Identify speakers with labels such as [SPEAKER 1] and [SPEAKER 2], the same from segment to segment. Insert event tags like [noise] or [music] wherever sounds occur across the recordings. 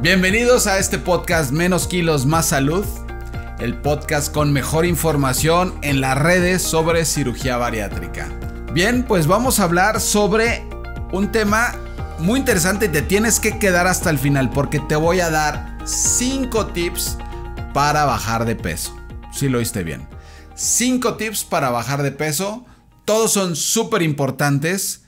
[SPEAKER 1] Bienvenidos a este podcast Menos Kilos, Más Salud, el podcast con mejor información en las redes sobre cirugía bariátrica. Bien, pues vamos a hablar sobre un tema muy interesante y te tienes que quedar hasta el final porque te voy a dar 5 tips para bajar de peso. Si lo oíste bien. 5 tips para bajar de peso. Todos son súper importantes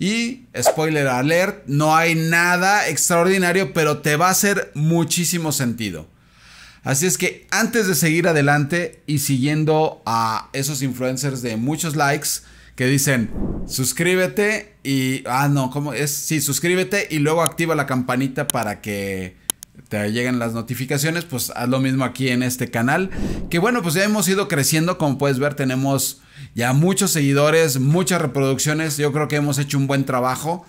[SPEAKER 1] y spoiler alert, no hay nada extraordinario, pero te va a hacer muchísimo sentido. Así es que antes de seguir adelante y siguiendo a esos influencers de muchos likes que dicen suscríbete y... Ah, no, ¿cómo es? Sí, suscríbete y luego activa la campanita para que te lleguen las notificaciones, pues haz lo mismo aquí en este canal. Que bueno, pues ya hemos ido creciendo, como puedes ver, tenemos ya muchos seguidores, muchas reproducciones, yo creo que hemos hecho un buen trabajo.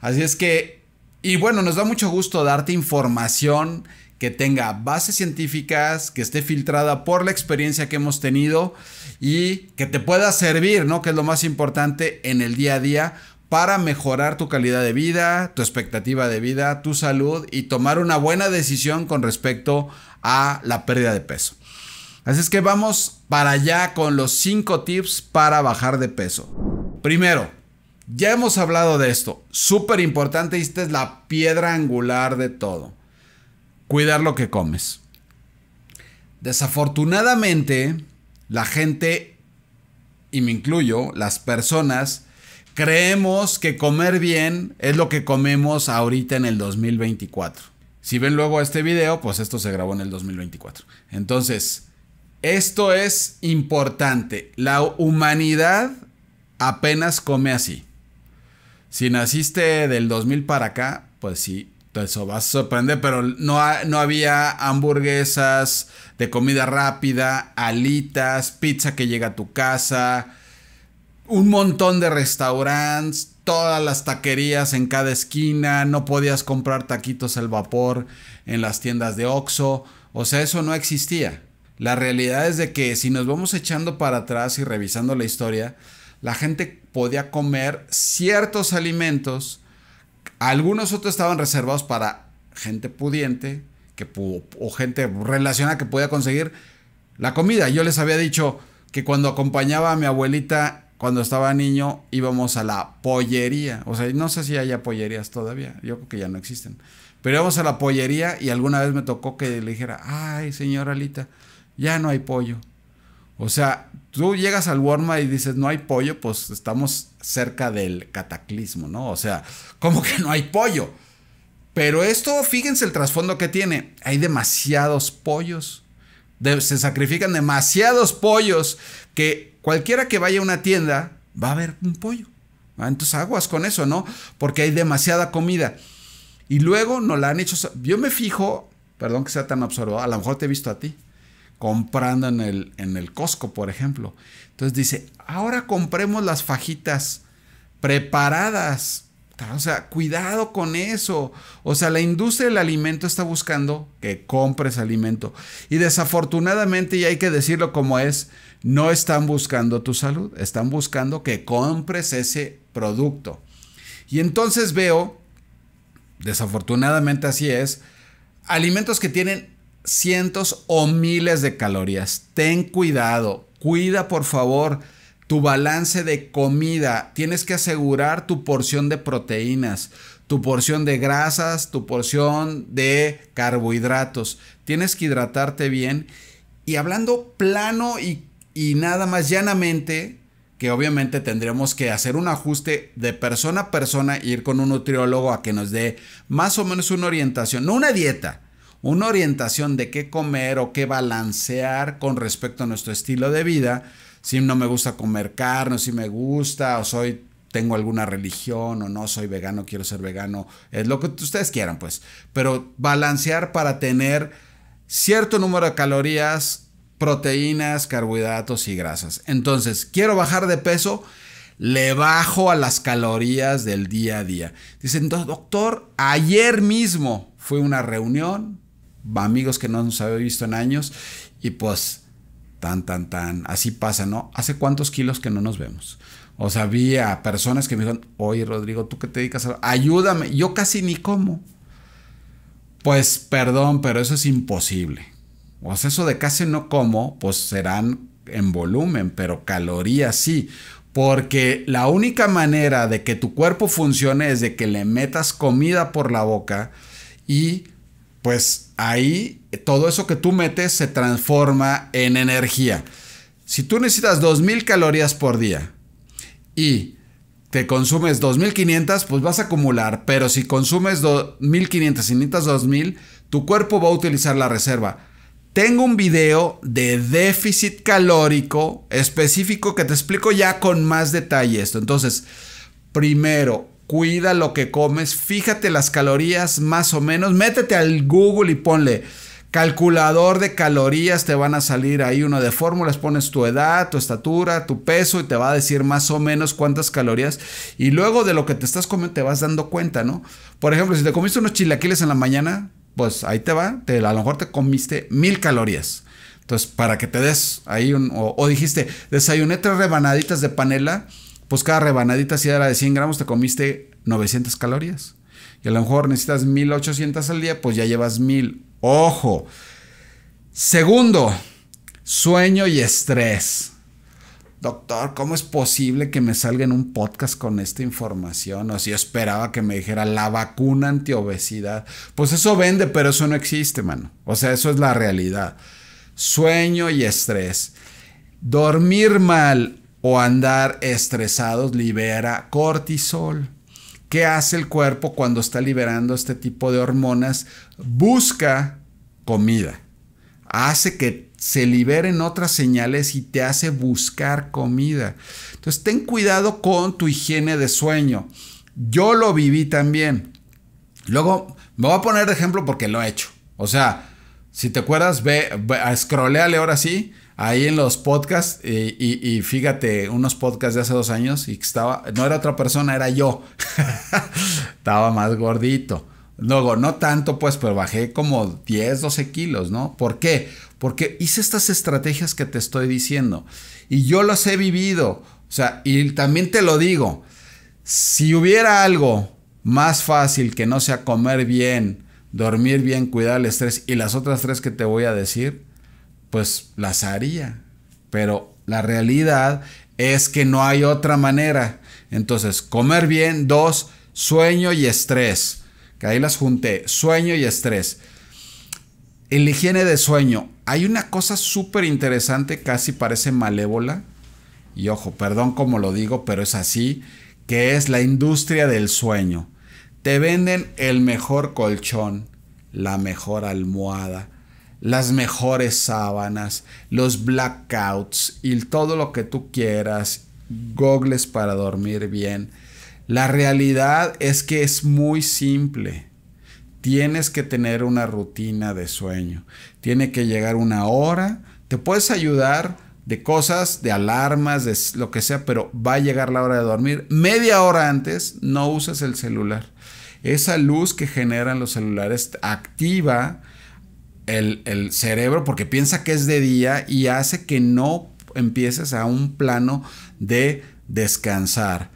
[SPEAKER 1] Así es que, y bueno, nos da mucho gusto darte información que tenga bases científicas, que esté filtrada por la experiencia que hemos tenido y que te pueda servir, ¿no? Que es lo más importante en el día a día para mejorar tu calidad de vida, tu expectativa de vida, tu salud y tomar una buena decisión con respecto a la pérdida de peso. Así es que vamos para allá con los 5 tips para bajar de peso. Primero, ya hemos hablado de esto, súper importante, y esta es la piedra angular de todo. Cuidar lo que comes. Desafortunadamente, la gente, y me incluyo, las personas, creemos que comer bien es lo que comemos ahorita en el 2024. Si ven luego este video, pues esto se grabó en el 2024. Entonces, esto es importante. La humanidad apenas come así. Si naciste del 2000 para acá, pues sí, eso vas a sorprender, pero no, no había hamburguesas de comida rápida, alitas, pizza que llega a tu casa, un montón de restaurantes, todas las taquerías en cada esquina, no podías comprar taquitos al vapor en las tiendas de Oxxo, o sea, eso no existía. La realidad es de que si nos vamos echando para atrás y revisando la historia, la gente podía comer ciertos alimentos, algunos otros estaban reservados para gente pudiente que o gente relacionada que podía conseguir la comida. Yo les había dicho que cuando acompañaba a mi abuelita cuando estaba niño íbamos a la pollería. O sea, no sé si haya pollerías todavía. Yo creo que ya no existen. Pero íbamos a la pollería y alguna vez me tocó que le dijera, ay, señora Alita, ya no hay pollo. O sea, tú llegas al Walmart y dices, no hay pollo, pues estamos cerca del cataclismo, ¿no? O sea, como que no hay pollo. Pero esto, fíjense el trasfondo que tiene. Hay demasiados pollos se sacrifican demasiados pollos que cualquiera que vaya a una tienda va a ver un pollo. Ah, entonces aguas con eso, ¿no? Porque hay demasiada comida. Y luego no la han hecho. Yo me fijo, perdón que sea tan absurdo, a lo mejor te he visto a ti comprando en el, en el Costco, por ejemplo. Entonces dice, ahora compremos las fajitas preparadas o sea, cuidado con eso. O sea, la industria del alimento está buscando que compres alimento. Y desafortunadamente, y hay que decirlo como es, no están buscando tu salud, están buscando que compres ese producto. Y entonces veo, desafortunadamente así es, alimentos que tienen cientos o miles de calorías. Ten cuidado, cuida por favor tu balance de comida, tienes que asegurar tu porción de proteínas, tu porción de grasas, tu porción de carbohidratos. Tienes que hidratarte bien. Y hablando plano y, nada más llanamente, que obviamente tendremos que hacer un ajuste de persona a persona, ir con un nutriólogo a que nos dé más o menos una orientación, no una dieta, una orientación de qué comer o qué balancear con respecto a nuestro estilo de vida si no me gusta comer carne, si me gusta, o soy tengo alguna religión o no soy vegano, quiero ser vegano, es lo que ustedes quieran, pues. Pero balancear para tener cierto número de calorías, proteínas, carbohidratos y grasas. Entonces, quiero bajar de peso, le bajo a las calorías del día a día. Dicen, doctor, ayer mismo fue una reunión, amigos que no nos había visto en años, y pues tan, tan, tan, así pasa, ¿no? ¿Hace cuántos kilos que no nos vemos? O sea, había personas que me dijeron, oye Rodrigo, ¿tú qué te dedicas a...? Ayúdame, yo casi ni como. Pues perdón, pero eso es imposible. O sea, eso de casi no como, pues serán en volumen, pero calorías sí. Porque la única manera de que tu cuerpo funcione es de que le metas comida por la boca y pues ahí todo eso que tú metes se transforma en energía. Si tú necesitas 2.000 calorías por día y te consumes 2.500, pues vas a acumular, pero si consumes 2.500 y necesitas 2.000, tu cuerpo va a utilizar la reserva. Tengo un video de déficit calórico específico que te explico ya con más detalle esto. Entonces, primero, cuida lo que comes, fíjate las calorías más o menos, métete al Google y ponle calculador de calorías, te van a salir ahí uno de fórmulas, pones tu edad, tu estatura, tu peso y te va a decir más o menos cuántas calorías y luego de lo que te estás comiendo te vas dando cuenta, ¿no? Por ejemplo, si te comiste unos chilaquiles en la mañana, pues ahí te va, te, a lo mejor te comiste mil calorías. Entonces, para que te des ahí un, o dijiste, desayuné tres rebanaditas de panela, pues cada rebanadita, si era de 100 gramos, te comiste 900 calorías. Y a lo mejor necesitas 1800 al día, pues ya llevas 1000. Ojo. Segundo, sueño y estrés. Doctor, ¿cómo es posible que me salga en un podcast con esta información? O si yo esperaba que me dijera la vacuna antiobesidad. Pues eso vende, pero eso no existe, mano. O sea, eso es la realidad. Sueño y estrés. Dormir mal, o andar estresados libera cortisol. ¿Qué hace el cuerpo cuando está liberando este tipo de hormonas? Busca comida. Hace que se liberen otras señales y te hace buscar comida. Entonces, ten cuidado con tu higiene de sueño. Yo lo viví también. Luego, me voy a poner de ejemplo porque lo he hecho. O sea, si te acuerdas, ve, a ahora sí ahí en los podcasts y, fíjate, unos podcasts de hace dos años y que estaba, no era otra persona, era yo. [laughs] estaba más gordito. Luego, no tanto pues, pero bajé como 10, 12 kilos, ¿no? ¿Por qué? Porque hice estas estrategias que te estoy diciendo y yo las he vivido. O sea, y también te lo digo, si hubiera algo más fácil que no sea comer bien, dormir bien, cuidar el estrés y las otras tres que te voy a decir, pues las haría. Pero la realidad es que no hay otra manera. Entonces, comer bien, dos, sueño y estrés. Que ahí las junté, sueño y estrés. El higiene de sueño. Hay una cosa súper interesante, casi parece malévola. Y ojo, perdón como lo digo, pero es así, que es la industria del sueño. Te venden el mejor colchón, la mejor almohada, las mejores sábanas, los blackouts y todo lo que tú quieras, gogles para dormir bien. La realidad es que es muy simple. Tienes que tener una rutina de sueño. Tiene que llegar una hora. Te puedes ayudar de cosas, de alarmas, de lo que sea, pero va a llegar la hora de dormir. Media hora antes no uses el celular. Esa luz que generan los celulares activa el, cerebro porque piensa que es de día y hace que no empieces a un plano de descansar.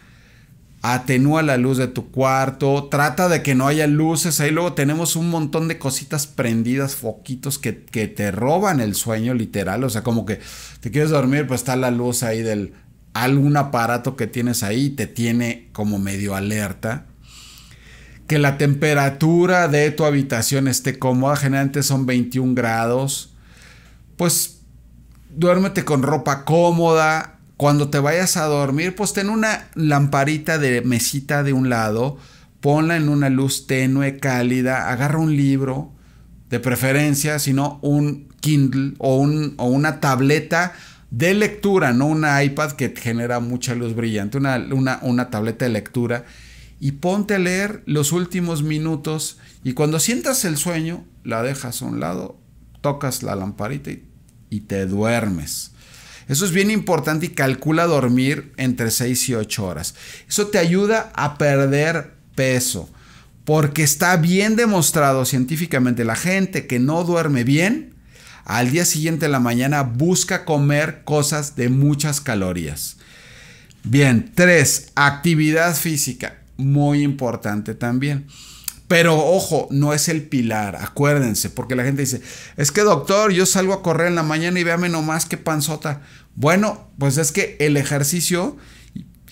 [SPEAKER 1] Atenúa la luz de tu cuarto, trata de que no haya luces. Ahí luego tenemos un montón de cositas prendidas, foquitos que, que te roban el sueño literal. O sea, como que te quieres dormir, pues está la luz ahí del algún aparato que tienes ahí, te tiene como medio alerta que la temperatura de tu habitación esté cómoda, generalmente son 21 grados, pues duérmete con ropa cómoda, cuando te vayas a dormir, pues ten una lamparita de mesita de un lado, ponla en una luz tenue, cálida, agarra un libro, de preferencia, sino un Kindle o, una tableta de lectura, no una iPad que genera mucha luz brillante, una, una, una tableta de lectura y ponte a leer los últimos minutos y cuando sientas el sueño, la dejas a un lado, tocas la lamparita y, te duermes. Eso es bien importante y calcula dormir entre 6 y 8 horas. Eso te ayuda a perder peso porque está bien demostrado científicamente la gente que no duerme bien, al día siguiente en la mañana busca comer cosas de muchas calorías. Bien, 3. Actividad física muy importante también. Pero ojo, no es el pilar, acuérdense, porque la gente dice, es que doctor, yo salgo a correr en la mañana y véame nomás qué panzota. Bueno, pues es que el ejercicio,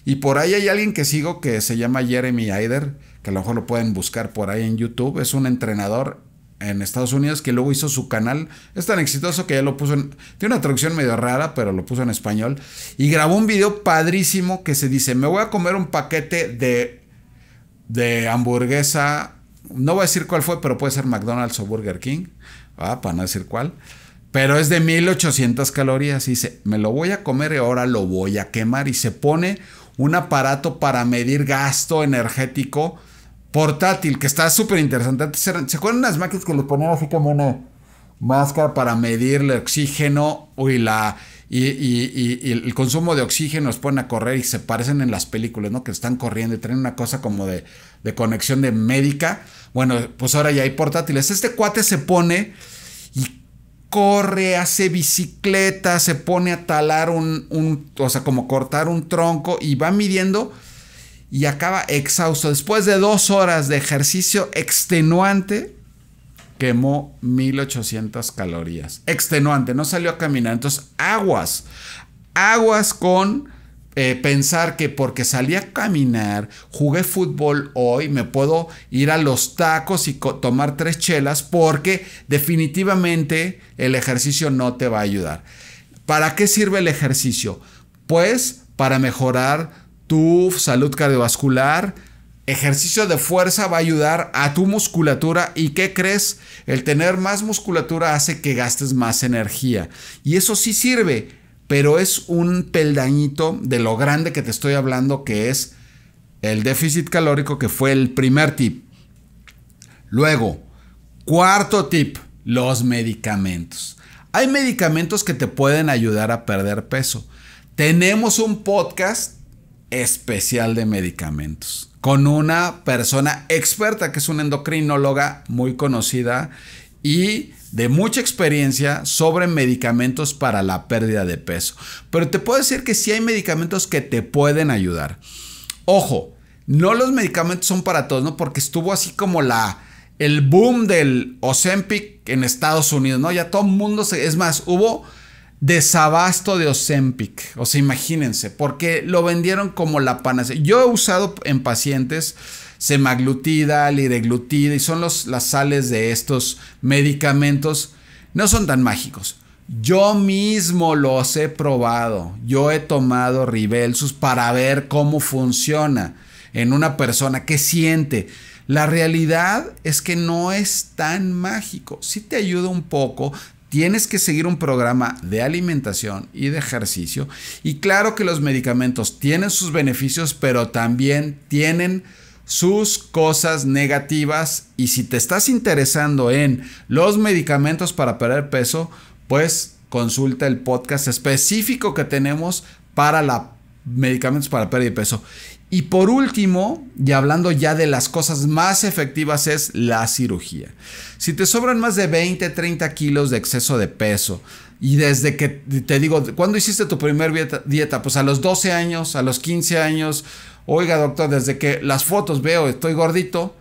[SPEAKER 1] y por ahí hay alguien que sigo que se llama Jeremy Aider, que a lo mejor lo pueden buscar por ahí en YouTube, es un entrenador en Estados Unidos que luego hizo su canal, es tan exitoso que ya lo puso en, tiene una traducción medio rara, pero lo puso en español, y grabó un video padrísimo que se dice, me voy a comer un paquete de de hamburguesa, no voy a decir cuál fue, pero puede ser McDonald's o Burger King, para no decir cuál. Pero es de 1800 calorías y dice, me lo voy a comer y ahora lo voy a quemar. Y se pone un aparato para medir gasto energético portátil, que está súper interesante. ¿Se ponen unas máquinas que le ponían así como una máscara para medir el oxígeno y la y, el consumo de oxígeno los ponen a correr y se parecen en las películas, ¿no? Que están corriendo y tienen una cosa como de, conexión de médica. Bueno, pues ahora ya hay portátiles. Este cuate se pone y corre, hace bicicleta, se pone a talar un, un o sea, como cortar un tronco y va midiendo y acaba exhausto. Después de dos horas de ejercicio extenuante, quemó 1800 calorías. Extenuante, no salió a caminar. Entonces, aguas, aguas con eh, pensar que porque salí a caminar, jugué fútbol hoy, me puedo ir a los tacos y tomar tres chelas porque definitivamente el ejercicio no te va a ayudar. ¿Para qué sirve el ejercicio? Pues para mejorar tu salud cardiovascular, ejercicio de fuerza va a ayudar a tu musculatura y ¿qué crees? El tener más musculatura hace que gastes más energía y eso sí sirve, pero es un peldañito de lo grande que te estoy hablando que es el déficit calórico que fue el primer tip. Luego, cuarto tip, los medicamentos. Hay medicamentos que te pueden ayudar a perder peso. Tenemos un podcast especial de medicamentos con una persona experta que es una endocrinóloga muy conocida y de mucha experiencia sobre medicamentos para la pérdida de peso. Pero te puedo decir que sí hay medicamentos que te pueden ayudar. Ojo, no los medicamentos son para todos, ¿no? Porque estuvo así como la el boom del Ozempic en Estados Unidos, ¿no? Ya todo el mundo se es más, hubo desabasto de Ozempic. O sea, imagínense, porque lo vendieron como la panacea. Yo he usado en pacientes semaglutida, lireglutida, y son los, las sales de estos medicamentos. No son tan mágicos. Yo mismo los he probado. Yo he tomado Ribelsus para ver cómo funciona en una persona, que siente. La realidad es que no es tan mágico. Si te ayuda un poco, Tienes que seguir un programa de alimentación y de ejercicio. Y claro que los medicamentos tienen sus beneficios, pero también tienen sus cosas negativas. Y si te estás interesando en los medicamentos para perder peso, pues consulta el podcast específico que tenemos para la medicamentos para perder peso. Y por último, y hablando ya de las cosas más efectivas, es la cirugía. Si te sobran más de 20, 30 kilos de exceso de peso, y desde que te digo, ¿cuándo hiciste tu primer dieta? Pues a los 12 años, a los 15 años. Oiga, doctor, desde que las fotos veo, estoy gordito,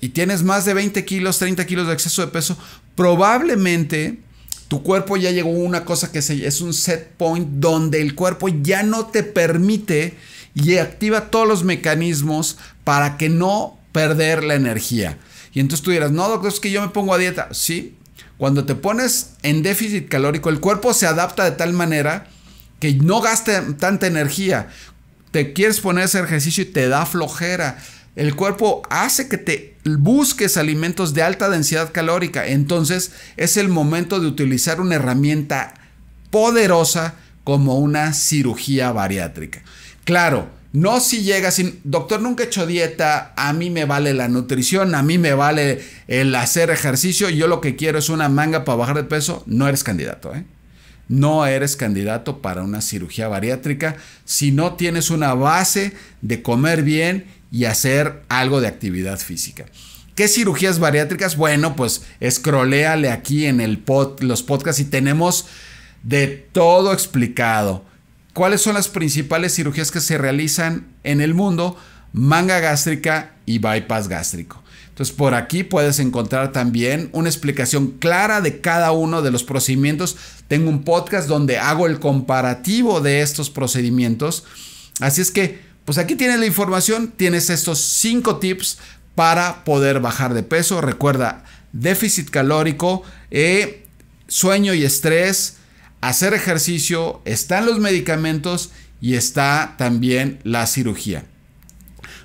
[SPEAKER 1] y tienes más de 20 kilos, 30 kilos de exceso de peso, probablemente tu cuerpo ya llegó a una cosa que es un set point donde el cuerpo ya no te permite y activa todos los mecanismos para que no perder la energía. Y entonces tú dirás, no, doctor, es que yo me pongo a dieta. Sí, cuando te pones en déficit calórico, el cuerpo se adapta de tal manera que no gaste tanta energía. Te quieres poner ese ejercicio y te da flojera. El cuerpo hace que te busques alimentos de alta densidad calórica. Entonces es el momento de utilizar una herramienta poderosa como una cirugía bariátrica. Claro, no si llega sin, doctor, nunca he hecho dieta, a mí me vale la nutrición, a mí me vale el hacer ejercicio, yo lo que quiero es una manga para bajar de peso, no eres candidato, ¿eh? No eres candidato para una cirugía bariátrica si no tienes una base de comer bien y hacer algo de actividad física. ¿Qué cirugías bariátricas? Bueno, pues escroléale aquí en el los podcasts y tenemos de todo explicado cuáles son las principales cirugías que se realizan en el mundo, manga gástrica y bypass gástrico. Entonces por aquí puedes encontrar también una explicación clara de cada uno de los procedimientos. Tengo un podcast donde hago el comparativo de estos procedimientos. Así es que, pues aquí tienes la información, tienes estos cinco tips para poder bajar de peso. Recuerda, déficit calórico, eh, sueño y estrés, hacer ejercicio, están los medicamentos y está también la cirugía.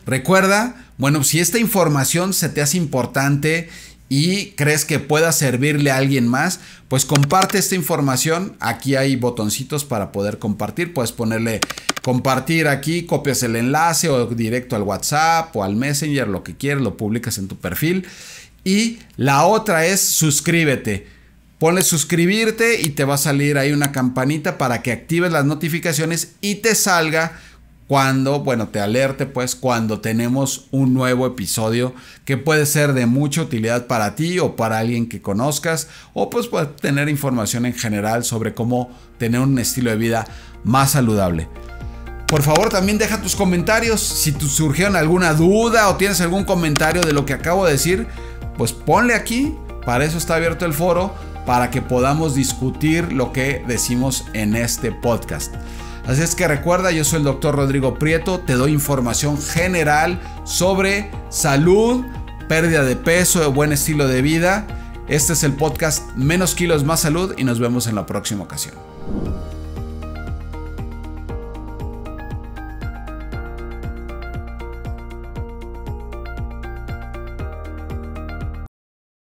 [SPEAKER 1] Recuerda, bueno, si esta información se te hace importante y crees que pueda servirle a alguien más, pues comparte esta información. Aquí hay botoncitos para poder compartir. Puedes ponerle compartir aquí, copias el enlace o directo al WhatsApp o al Messenger, lo que quieras, lo publicas en tu perfil. Y la otra es suscríbete. Ponle suscribirte y te va a salir ahí una campanita para que actives las notificaciones y te salga cuando, bueno, te alerte pues cuando tenemos un nuevo episodio que puede ser de mucha utilidad para ti o para alguien que conozcas o pues para tener información en general sobre cómo tener un estilo de vida más saludable. Por favor, también deja tus comentarios. Si te surgieron alguna duda o tienes algún comentario de lo que acabo de decir, pues ponle aquí. Para eso está abierto el foro para que podamos discutir lo que decimos en este podcast. Así es que recuerda, yo soy el doctor Rodrigo Prieto, te doy información general sobre salud, pérdida de peso, buen estilo de vida. Este es el podcast Menos Kilos, Más Salud y nos vemos en la próxima ocasión.